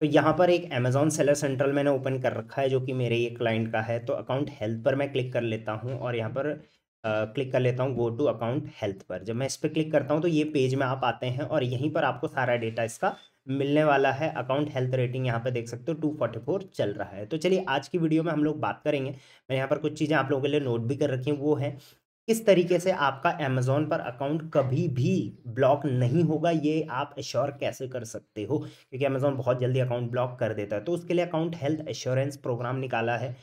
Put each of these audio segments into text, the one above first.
तो यहाँ पर एक अमेजोन सेलर सेंट्रल मैंने ओपन कर रखा है जो कि मेरे ये क्लाइंट का है तो अकाउंट हेल्थ पर मैं क्लिक कर लेता हूँ और यहाँ पर क्लिक कर लेता हूँ गो टू अकाउंट हेल्थ पर जब मैं इस पर क्लिक करता हूँ तो ये पेज में आप आते हैं और यहीं पर आपको सारा डेटा इसका मिलने वाला है अकाउंट हेल्थ रेटिंग यहाँ पर देख सकते हो टू फोर्टी फोर चल रहा है तो चलिए आज की वीडियो में हम लोग बात करेंगे मैंने यहाँ पर कुछ चीज़ें आप लोगों के लिए नोट भी कर रखी हैं वो है इस तरीके से आपका अमेज़ोन पर अकाउंट कभी भी ब्लॉक नहीं होगा ये आप एश्योर कैसे कर सकते हो क्योंकि अमेज़ोन बहुत जल्दी अकाउंट ब्लॉक कर देता है तो उसके लिए अकाउंट हेल्थ एश्योरेंस प्रोग्राम निकाला है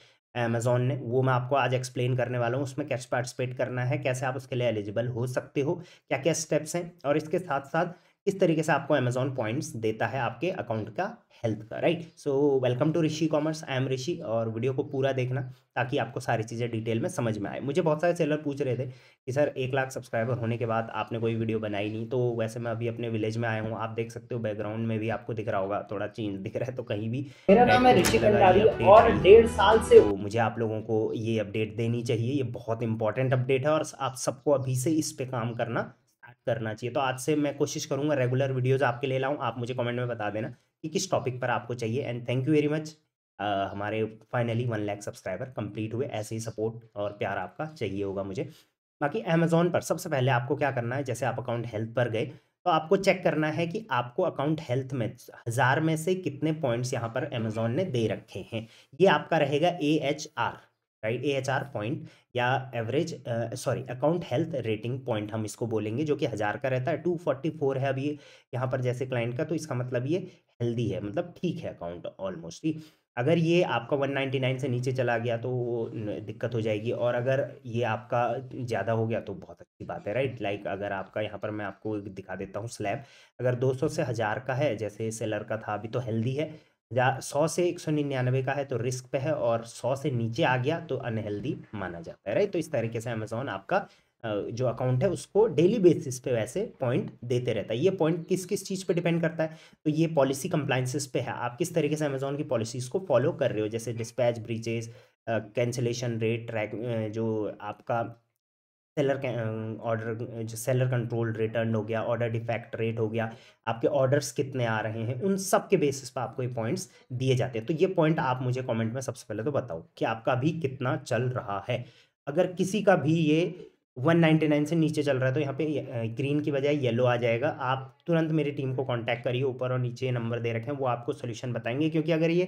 अमेज़ोन ने वो मैं आपको आज एक्सप्लेन करने वाला हूँ उसमें कैसे पार्टिसिपेट करना है कैसे आप उसके लिए एलिजिबल हो सकते हो क्या क्या स्टेप्स हैं और इसके साथ साथ इस तरीके से आपको अमेजोन पॉइंट्स देता है आपके अकाउंट का हेल्थ का right so welcome to Rishi commerce I am Rishi और वीडियो को पूरा देखना ताकि आपको सारी चीज़ें डिटेल में समझ में आए मुझे बहुत सारे सेलर पूछ रहे थे कि सर एक लाख सब्सक्राइबर होने के बाद आपने कोई वीडियो बनाई नहीं तो वैसे मैं अभी अपने विलेज में आया हूँ आप देख सकते हो बैकग्राउंड में भी आपको दिख रहा होगा थोड़ा चेंज दिख रहा है तो कहीं भी मेरा नाम है ऋषि और डेढ़ साल से तो मुझे आप लोगों को ये अपडेट देनी चाहिए ये बहुत इंपॉर्टेंट अपडेट है और आप सबको अभी से इस पर काम करना करना चाहिए तो आज से मैं कोशिश करूँगा रेगुलर वीडियोज़ आपके ले लाऊँ आप मुझे कमेंट में बता देना कि किस टॉपिक पर आपको चाहिए and thank you very much हमारे finally one lakh subscriber complete हुए ऐसे ही सपोर्ट और प्यार आपका चाहिए होगा मुझे बाकी अमेज़ोन पर सबसे पहले आपको क्या करना है जैसे आप अकाउंट हेल्थ पर गए तो आपको चेक करना है कि आपको अकाउंट हेल्थ में हज़ार में से कितने पॉइंट्स यहाँ पर अमेज़ोन ने दे रखे हैं ये आपका रहेगा A H R right A H R point या average sorry account health rating point हम इसको बोलेंगे जो कि हज़ार का रहता है टू फोर्टी फोर है अभी यहाँ पर जैसे क्लाइंट का तो इसका मतलब ये हेल्दी है मतलब ठीक है अकाउंट ऑलमोस्ट ही अगर ये आपका वन नाइन्टी नाइन से नीचे चला गया तो वो दिक्कत हो जाएगी और अगर ये आपका ज़्यादा हो गया तो बहुत अच्छी बात है राइट लाइक अगर आपका यहाँ पर मैं आपको दिखा देता हूँ स्लैब अगर दो सौ से हज़ार का है जैसे सेलर का था अभी तो हेल्दी है सौ से एक सौ निन्यानवे का है तो रिस्क पे है और सौ से नीचे आ गया तो अनहेल्दी माना जाता है राइट तो इस तरीके से अमेजोन आपका जो अकाउंट है उसको डेली बेसिस पे वैसे पॉइंट देते रहता है ये पॉइंट किस किस चीज़ पे डिपेंड करता है तो ये पॉलिसी कंप्लाइंसिस पे है आप किस तरीके से अमेजोन की पॉलिसीज़ को फॉलो कर रहे हो जैसे dispatch breaches cancellation rate track जो आपका सेलर ऑर्डर जो सेलर कंट्रोल रिटर्न हो गया ऑर्डर डिफेक्ट रेट हो गया आपके ऑर्डर्स कितने आ रहे हैं उन सब के बेसिस पर आपको ये पॉइंट्स दिए जाते हैं तो ये पॉइंट आप मुझे कमेंट में सबसे पहले तो बताओ कि आपका अभी कितना चल रहा है अगर किसी का भी ये 199 से नीचे चल रहा है तो यहाँ पे ग्रीन की बजाय येलो आ जाएगा आप तुरंत मेरी टीम को कांटेक्ट करिए ऊपर और नीचे नंबर दे रखे हैं वो आपको सोल्यूशन बताएंगे क्योंकि अगर ये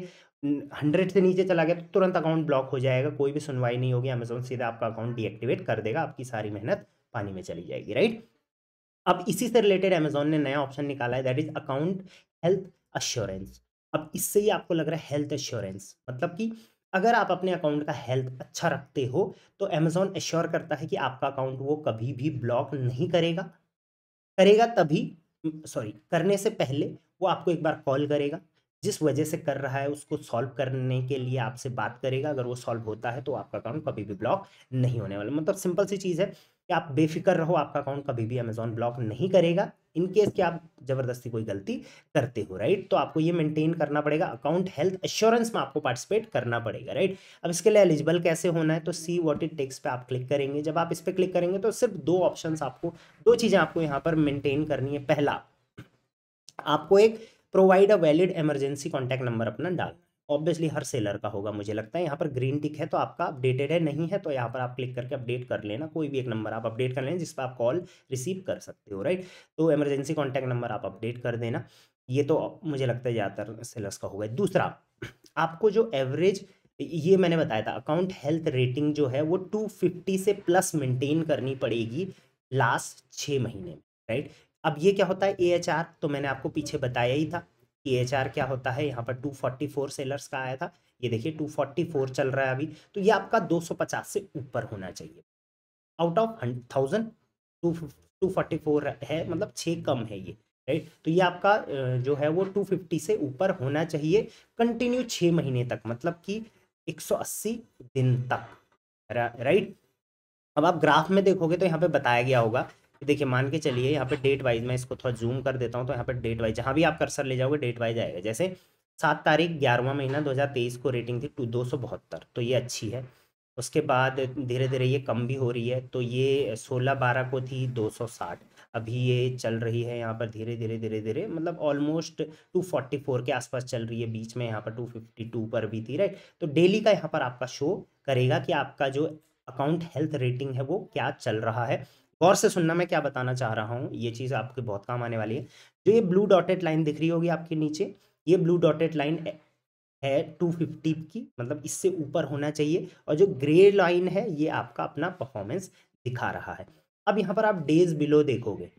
हंड्रेड से नीचे चला गया तो तुरंत अकाउंट ब्लॉक हो जाएगा कोई भी सुनवाई नहीं होगी अमेजोन सीधा आपका अकाउंट डीएक्टिवेट कर देगा आपकी सारी मेहनत पानी में चली जाएगी राइट अब इसी से रिलेटेड अमेजोन ने नया ऑप्शन निकाला है that is account health assurance अब इससे ही आपको लग रहा है हेल्थ एश्योरेंस मतलब कि अगर आप अपने अकाउंट का हेल्थ अच्छा रखते हो तो अमेज़ॉन एश्योर करता है कि आपका अकाउंट वो कभी भी ब्लॉक नहीं करेगा करेगा तभी सॉरी करने से पहले वो आपको एक बार कॉल करेगा जिस वजह से कर रहा है उसको सॉल्व करने के लिए आपसे बात करेगा अगर वो सॉल्व होता है तो आपका अकाउंट कभी भी ब्लॉक नहीं होने वाला मतलब सिंपल सी चीज़ है आप बेफिक्र रहो आपका अकाउंट कभी भी अमेजोन ब्लॉक नहीं करेगा इनकेस कि आप जबरदस्ती कोई गलती करते हो राइट तो आपको ये मेंटेन करना पड़ेगा अकाउंट हेल्थ एश्योरेंस में आपको पार्टिसिपेट करना पड़ेगा राइट अब इसके लिए एलिजिबल कैसे होना है तो सी वॉट इट टेक्स पे आप क्लिक करेंगे जब आप इस पर क्लिक करेंगे तो सिर्फ दो ऑप्शन आपको दो चीज़ें आपको यहाँ पर मेनटेन करनी है पहला आपको एक provide a valid emergency contact number अपना डालना ऑब्वियसली हर सेलर का होगा मुझे लगता है यहाँ पर ग्रीन टिक है तो आपका अपडेटेड है नहीं है तो यहाँ पर आप क्लिक करके अपडेट कर लेना कोई भी एक नंबर आप अपडेट कर लेना जिस पर आप कॉल रिसीव कर सकते हो राइट तो इमरजेंसी कॉन्टैक्ट नंबर आप अपडेट कर देना ये तो मुझे लगता है ज़्यादातर सेलर्स का होगा दूसरा आपको जो एवरेज ये मैंने बताया था अकाउंट हेल्थ रेटिंग जो है वो 250 से प्लस मेंटेन करनी पड़ेगी लास्ट छः महीने में राइट अब ये क्या होता है ए तो मैंने आपको पीछे बताया ही था टीएचआर क्या होता है यहाँ पर 244 सेलर्स का आया था ये देखिए 244 चल रहा है अभी तो ये आपका 250 से ऊपर होना चाहिए out of thousand two two forty four है मतलब छः कम है ये राइट तो ये आपका जो है वो 250 से ऊपर होना चाहिए कंटिन्यू छः महीने तक मतलब कि 180 दिन तक राइट अब आप ग्राफ में देखोगे तो यहाँ पे बताया गया होगा देखिए मान के चलिए यहाँ पे डेट वाइज मैं इसको थोड़ा जूम कर देता हूँ तो यहाँ पे डेट वाइज जहाँ भी आप कर्सर ले जाओगे डेट वाइज आएगा जैसे सात तारीख ग्यारहवा महीना 2023 को रेटिंग थी टू दो सौ बहत्तर तो ये अच्छी है उसके बाद धीरे धीरे ये कम भी हो रही है तो ये सोलह बारह को थी दो सौ साठ अभी ये चल रही है यहाँ पर धीरे धीरे धीरे धीरे मतलब ऑलमोस्ट टू फोर्टी फोर के आसपास चल रही है बीच में यहाँ पर टू फिफ्टी टू पर भी थी राइट तो डेली का यहाँ पर आपका शो करेगा कि आपका जो अकाउंट हेल्थ रेटिंग है वो क्या चल रहा है गौर से सुनना मैं क्या बताना चाह रहा हूँ ये चीज़ आपके बहुत काम आने वाली है जो ये ब्लू डॉटेड लाइन दिख रही होगी आपके नीचे ये ब्लू डॉटेड लाइन है टू फिफ्टी की मतलब इससे ऊपर होना चाहिए और जो ग्रे लाइन है ये आपका अपना परफॉर्मेंस दिखा रहा है अब यहाँ पर आप डेज बिलो देखोगे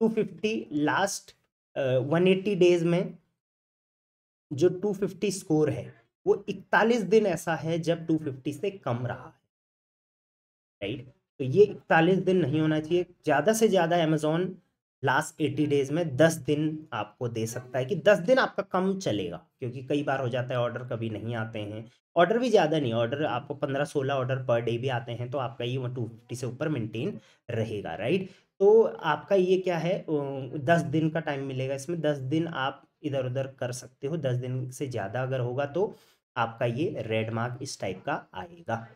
two fifty last one eighty days में जो टू फिफ्टी स्कोर है वो इकतालीस दिन ऐसा है जब टू फिफ्टी से कम रहा है राइट तो ये इकतालीस दिन नहीं होना चाहिए ज़्यादा से ज़्यादा अमेजोन लास्ट एटी डेज में दस दिन आपको दे सकता है कि दस दिन आपका कम चलेगा क्योंकि कई बार हो जाता है ऑर्डर कभी नहीं आते हैं ऑर्डर भी ज़्यादा नहीं ऑर्डर आपको पंद्रह सोलह ऑर्डर पर डे भी आते हैं तो आपका ये वन टू फिफ्टी से ऊपर मेंटेन रहेगा राइट तो आपका ये क्या है दस दिन का टाइम मिलेगा इसमें दस दिन आप इधर उधर कर सकते हो दस दिन से ज़्यादा अगर होगा तो आपका ये रेड मार्क इस टाइप का आएगा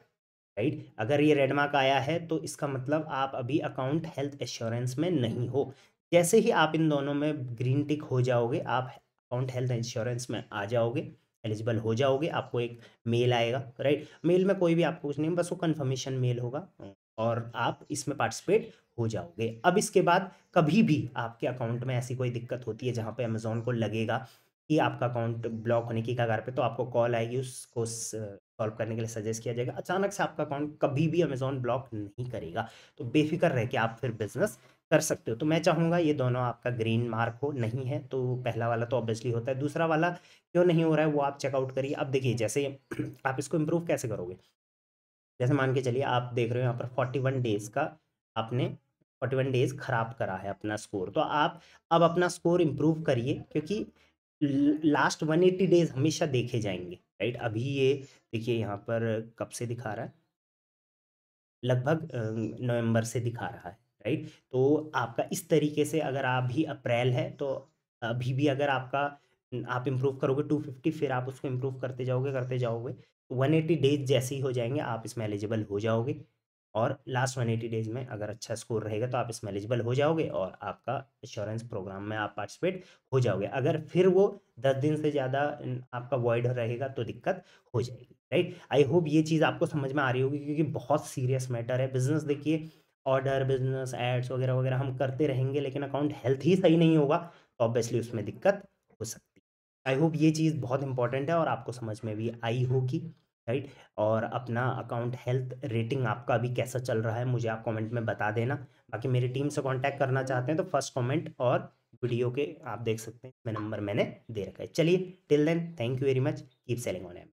राइट right? अगर ये रेड मार्क आया है तो इसका मतलब आप अभी अकाउंट हेल्थ इंश्योरेंस में नहीं हो जैसे ही आप इन दोनों में ग्रीन टिक हो जाओगे आप अकाउंट हेल्थ इंश्योरेंस में आ जाओगे एलिजिबल हो जाओगे आपको एक मेल आएगा राइट मेल में कोई भी आपको कुछ नहीं बस वो कन्फर्मेशन मेल होगा और आप इसमें पार्टिसिपेट हो जाओगे अब इसके बाद कभी भी आपके अकाउंट में ऐसी कोई दिक्कत होती है जहाँ पर अमेज़ोन को लगेगा कि आपका अकाउंट ब्लॉक होने की कगार पे तो आपको कॉल आएगी उसको सॉल्व करने के लिए सजेस्ट किया जाएगा अचानक से आपका अकाउंट कभी भी अमेजोन ब्लॉक नहीं करेगा तो बेफिक्र रह के आप फिर बिजनेस कर सकते हो तो मैं चाहूँगा ये दोनों आपका ग्रीन मार्क हो नहीं है तो पहला वाला तो ऑब्वियसली होता है दूसरा वाला क्यों नहीं हो रहा है वो आप चेकआउट करिए अब देखिए जैसे आप इसको इम्प्रूव कैसे करोगे जैसे मान के चलिए आप देख रहे हो यहाँ पर फोर्टी वन डेज़ का आपने फोर्टी वन डेज़ ख़राब करा है अपना स्कोर तो आप अब अपना स्कोर इम्प्रूव करिए क्योंकि लास्ट 180 डेज हमेशा देखे जाएंगे राइट अभी ये देखिए यहाँ पर कब से दिखा रहा है लगभग नवंबर से दिखा रहा है राइट तो आपका इस तरीके से अगर आप भी अप्रैल है तो अभी भी अगर आपका आप इम्प्रूव करोगे 250 फिर आप उसको इम्प्रूव करते जाओगे करते जाओगे तो 180 डेज जैसे ही हो जाएंगे आप इसमें एलिजिबल हो जाओगे और लास्ट वन एटी डेज में अगर अच्छा स्कोर रहेगा तो आप इसमें एलिजिबल हो जाओगे और आपका इंश्योरेंस प्रोग्राम में आप पार्टिसिपेट हो जाओगे अगर फिर वो दस दिन से ज़्यादा आपका वॉइड रहेगा तो दिक्कत हो जाएगी राइट आई होप ये चीज़ आपको समझ में आ रही होगी क्योंकि बहुत सीरियस मैटर है बिजनेस देखिए ऑर्डर बिजनेस एड्स वगैरह वगैरह हम करते रहेंगे लेकिन अकाउंट हेल्थ ही सही नहीं होगा तो ऑब्वियसली उसमें दिक्कत हो सकती है आई होप ये चीज़ बहुत इंपॉर्टेंट है और आपको समझ में भी आई होगी राइट और अपना अकाउंट हेल्थ रेटिंग आपका अभी कैसा चल रहा है मुझे आप कमेंट में बता देना बाकी मेरी टीम से कांटेक्ट करना चाहते हैं तो फर्स्ट कमेंट और वीडियो के आप देख सकते हैं मैं नंबर मैंने दे रखा है चलिए till then thank you very much keep selling on M